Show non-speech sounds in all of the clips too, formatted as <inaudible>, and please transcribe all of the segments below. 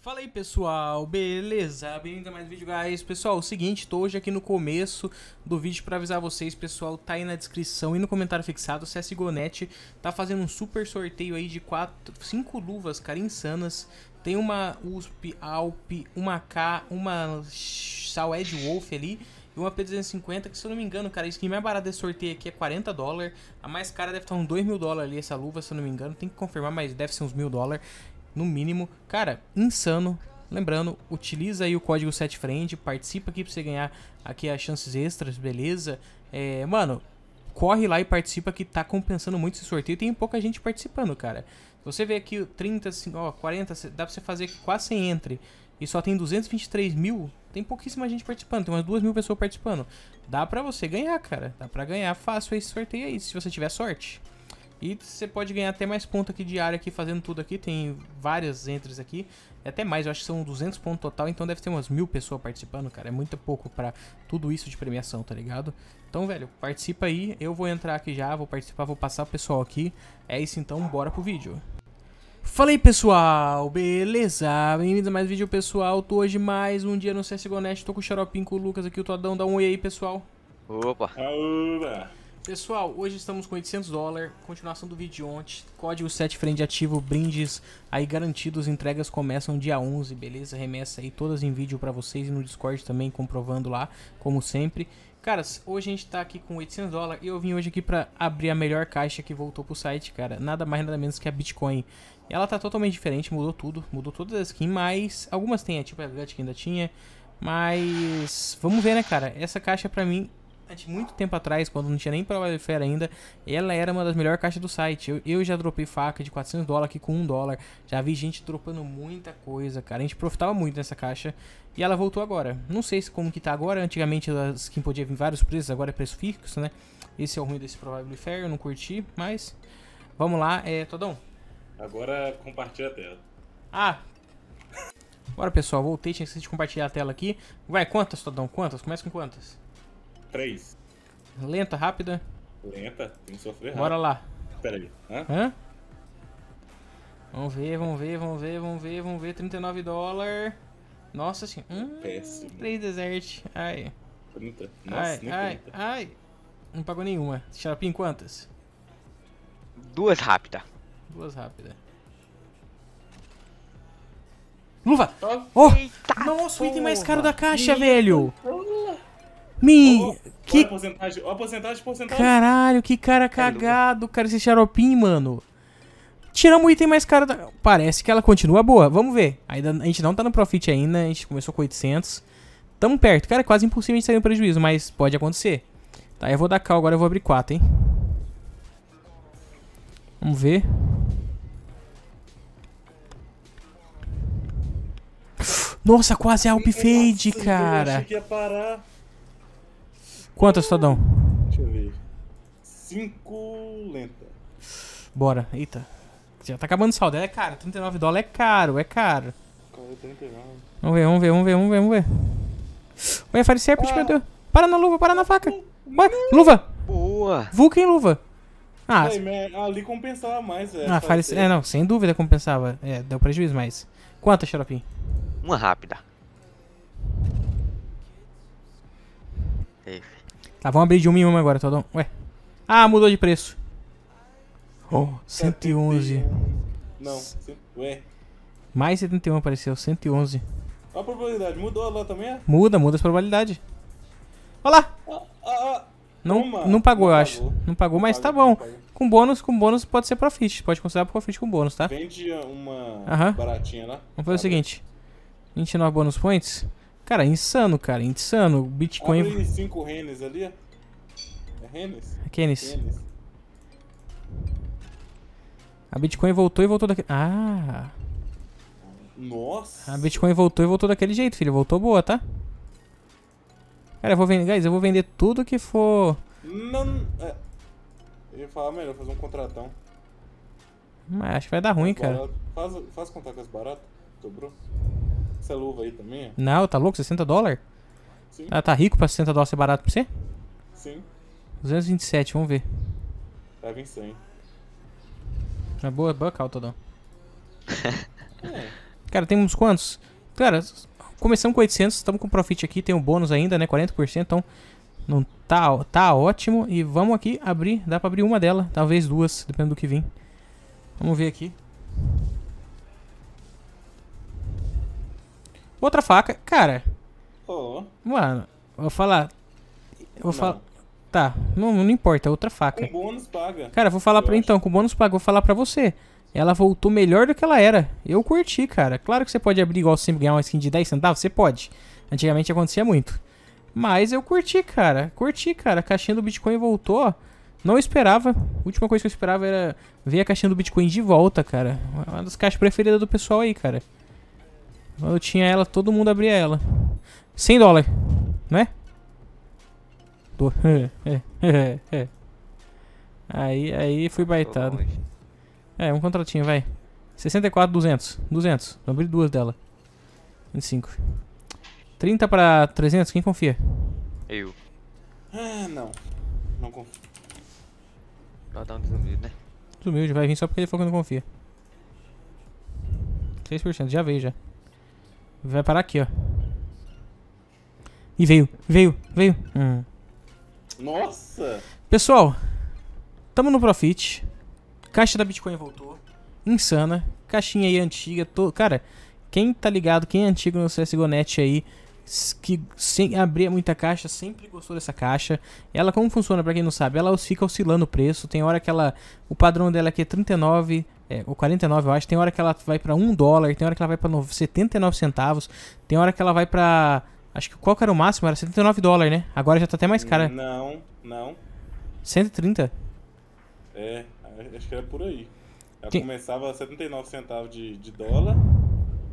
Fala aí pessoal, beleza? Bem-vindo a mais um vídeo, guys. Pessoal, é o seguinte, tô hoje aqui no começo do vídeo para avisar vocês, pessoal, tá aí na descrição e no comentário fixado, o CSGONET tá fazendo um super sorteio aí de quatro, 5 luvas, cara, insanas. Tem uma USP, Alp, uma K, uma Ed Wolf ali e uma P250, que se eu não me engano, cara, a skin mais barata desse sorteio aqui é 40 dólares. A mais cara deve estar uns 2 mil dólares ali essa luva, se eu não me engano. Tem que confirmar, mas deve ser uns mil dólares no mínimo. Cara, insano. Lembrando, utiliza aí o código SETFRIEND, participa aqui pra você ganhar aqui as chances extras, beleza? É, mano, corre lá e participa que tá compensando muito esse sorteio. Tem pouca gente participando, cara. Você vê aqui 30, ó, 40, dá pra você fazer quase 100 entre. E só tem 223 mil, tem pouquíssima gente participando, tem umas 2 mil pessoas participando. Dá pra você ganhar, cara. Dá pra ganhar fácil esse sorteio aí, se você tiver sorte. E você pode ganhar até mais ponto aqui diário aqui fazendo tudo aqui. Tem várias entras aqui. É até mais, eu acho que são 200 pontos total. Então deve ter umas mil pessoas participando, cara. É muito pouco pra tudo isso de premiação, tá ligado? Então, velho, participa aí. Eu vou entrar aqui já, vou participar, vou passar o pessoal aqui. É isso então, bora pro vídeo. Fala aí pessoal, beleza? Bem-vindos a mais um vídeo pessoal, tô hoje mais um dia no CSGO Nest, tô com o Xaropinho, com o Lucas aqui, o Todão, dá um oi aí pessoal Opa! Aoba. Pessoal, hoje estamos com 800 dólares, continuação do vídeo de ontem, código 7 frente ativo, brindes aí garantidos, entregas começam dia 11, beleza? Remessa aí todas em vídeo para vocês e no Discord também, comprovando lá, como sempre. Caras, hoje a gente tá aqui com 800 dólares e eu vim hoje aqui pra abrir a melhor caixa que voltou pro site, cara. Nada mais, nada menos que a Bitcoin. Ela tá totalmente diferente, mudou tudo, mudou todas as skins, mas algumas tem, é tipo a Gut que ainda tinha. Mas vamos ver, né, cara? Essa caixa pra mim muito tempo atrás, quando não tinha nem prova de fera ainda, ela era uma das melhores caixas do site. Eu, eu já dropei faca de 400 dólares aqui com 1 dólar. Já vi gente dropando muita coisa, cara. A gente profitava muito nessa caixa. E ela voltou agora. Não sei se como que tá agora. Antigamente as skin podia vir vários preços, agora é preço fixo, né? Esse é o ruim desse provável fair, eu não curti, mas. Vamos lá, é, Todão. Agora compartilha a tela. Ah, Bora, pessoal, voltei, tinha que de compartilhar a tela aqui. Vai, quantas, Todão? Quantas? Começa com quantas? 3. Lenta, rápida? Lenta, tem que sofrer rápido. Bora lá. Pera aí. Hã? Hã? Vamos ver, vamos ver, vamos ver, vamos ver, vamos ver. 39 dólares. Nossa senhora. Hum, Péssimo. 3 desert. Ai. 30. Nossa, ai, nem 30. ai. Não pagou nenhuma. Xarapim, quantas? Duas rápidas. Duas rápidas. Luva! Oh! Nossa, o item mais caro da caixa, velho! Me. Oh, que... a porcentagem, porcentagem, porcentagem. Caralho, que cara tá cagado, cara, esse xaropim, mano. Tiramos o item mais caro da... Parece que ela continua boa, vamos ver. Ainda, a gente não tá no profit ainda, a gente começou com 800. Tamo perto, cara, é quase impossível a gente sair no prejuízo, mas pode acontecer. Tá, eu vou dar cal agora, eu vou abrir 4, hein. Vamos ver. Nossa, quase a Alpfade, cara. Eu achei que ia parar. Quantas, Todão? Deixa eu ver. Cinco lenta. Bora, eita. Já tá acabando o saldo, é cara. 39 dólares é caro, é caro. Cara, 39. Vamos ver, vamos ver, vamos ver, vamos ver, vamos ver. Ué, Fire Serpent, ah. meu Deus. Para na luva, para na faca. Ué, luva. Boa. Vulcan luva. Ah, ali compensava mais, velho. É, ah, Fire... É, não, sem dúvida compensava. É, deu prejuízo, mas... Quantas, Xaropim? Uma rápida. Tá, vamos abrir de uma em uma agora, Todão. Ué. Ah, mudou de preço. Oh, 111. Não, ué. Mais 71 apareceu, 111. Olha a probabilidade, mudou lá também? É? Muda, muda as probabilidades. Olha lá! Ah, ah, ah. Não, não pagou, não eu acho. Pagou. Não pagou, mas tá pagou, tá bom. Com bônus, com bônus pode ser profit. Pode considerar profit com bônus, tá? Vende uma Aham. baratinha lá. Né? Vamos fazer o tá seguinte. 29 bônus points. Cara, é insano, cara, é insano. O Bitcoin. Abre 5 renes ali, É renes? É Kenes. A Bitcoin voltou e voltou daquele. Ah! Nossa! A Bitcoin voltou e voltou daquele jeito, filho. Voltou boa, tá? Cara, eu vou vender. Guys, eu vou vender tudo que for. Não. É. Eu ia falar melhor, fazer um contratão. Mas acho que vai dar ruim, faz cara. Faz, faz contar com as baratas. Dobrou essa luva aí também? Não, tá louco? 60 dólares? Sim. Ah, tá rico pra 60 dólares ser barato pra você? Sim. 227, vamos ver. Tá vencendo. É boa, buckout, não. <laughs> é. Cara, tem uns quantos? Cara, começamos com 800, estamos com profit aqui, tem um bônus ainda, né? 40%, então não tá, tá ótimo. E vamos aqui abrir, dá pra abrir uma dela, talvez duas, dependendo do que vir. Vamos ver aqui. Outra faca. Cara. Oh. Mano, vou falar. Vou falar. Tá, não, não importa, é outra faca. Com bônus paga. Cara, vou falar para pra. Então, com bônus paga, vou falar pra você. Ela voltou melhor do que ela era. Eu curti, cara. Claro que você pode abrir igual sempre ganhar uma skin de 10 centavos, você pode. Antigamente acontecia muito. Mas eu curti, cara. Curti, cara. A caixinha do Bitcoin voltou. Não esperava. A última coisa que eu esperava era ver a caixinha do Bitcoin de volta, cara. Uma das caixas preferidas do pessoal aí, cara eu tinha ela, todo mundo abria ela. 100 dólares, né? <laughs> É, é, é, aí, aí fui baitado. É, um contratinho, vai. 64, 200. 200. Vou abrir duas dela. 25. 30 pra 300, quem confia? Eu. Ah, não. Não confio. Vai dar um desumilde, né? Desumilde, vai vir só porque ele falou que não confia. 6%, já veio já. Vai parar aqui, ó. E veio, veio, veio. Hum. Nossa! Pessoal, tamo no Profit. Caixa da Bitcoin voltou. Insana. Caixinha aí antiga. Cara, quem tá ligado, quem é antigo no CSGONet aí, que sem abrir muita caixa, sempre gostou dessa caixa. Ela como funciona, para quem não sabe, ela fica oscilando o preço. Tem hora que ela o padrão dela aqui é 39, é, o 49, eu acho, tem hora que ela vai para 1 dólar, tem hora que ela vai para 79 centavos, tem hora que ela vai para Acho que qual que era o máximo? Era 79 dólares, né? Agora já tá até mais cara. Não, não. 130? É, acho que era por aí. Ela Sim. começava a 79 centavos de, de dólar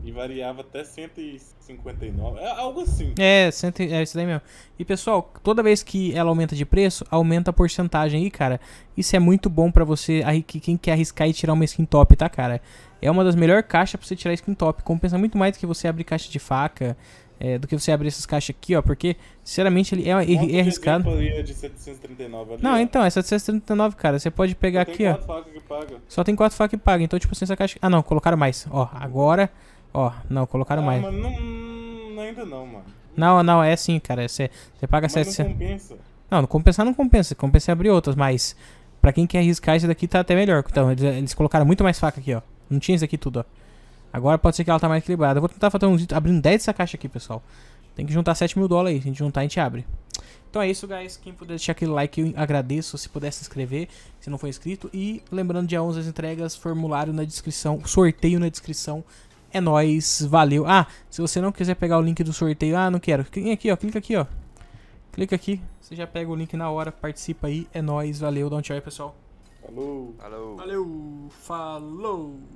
e variava até 159. É algo assim. É, cento, é isso daí mesmo. E pessoal, toda vez que ela aumenta de preço, aumenta a porcentagem aí, cara. Isso é muito bom pra você, quem quer arriscar e tirar uma skin top, tá, cara? É uma das melhores caixas pra você tirar skin top. Compensa muito mais do que você abrir caixa de faca, é, do que você abrir essas caixas aqui, ó. Porque, sinceramente, ele é, é, é arriscado. De 739 ali, Não, então, é 739, cara. Você pode pegar Só aqui, ó. Só tem quatro facas que paga. Então, tipo assim, essa caixa. Ah, não, colocaram mais. Ó, agora. Ó, não, colocaram ah, mais. Mano, não, não, ainda não, mano. Não, não, é sim, cara. Você é paga 700. Não compensa. Não, não compensar não compensa. Compensa abrir outras, mas pra quem quer arriscar, isso daqui tá até melhor. Então, eles, eles colocaram muito mais faca aqui, ó. Não tinha isso aqui tudo, ó. Agora pode ser que ela tá mais equilibrada. Eu vou tentar fazer uns abrindo 10 dessa caixa aqui, pessoal. Tem que juntar 7 mil dólares aí. Se a gente juntar, a gente abre. Então é isso, guys. Quem puder deixar aquele like, eu agradeço. Se puder se inscrever, se não for inscrito. E lembrando, dia 11 as entregas, formulário na descrição, sorteio na descrição. É nóis, valeu. Ah, se você não quiser pegar o link do sorteio, ah, não quero. Clica aqui, ó, clica aqui, ó. Clica aqui, você já pega o link na hora, participa aí. É nóis, valeu, dá um tchau aí, pessoal. Falou. Falou. Valeu, falou.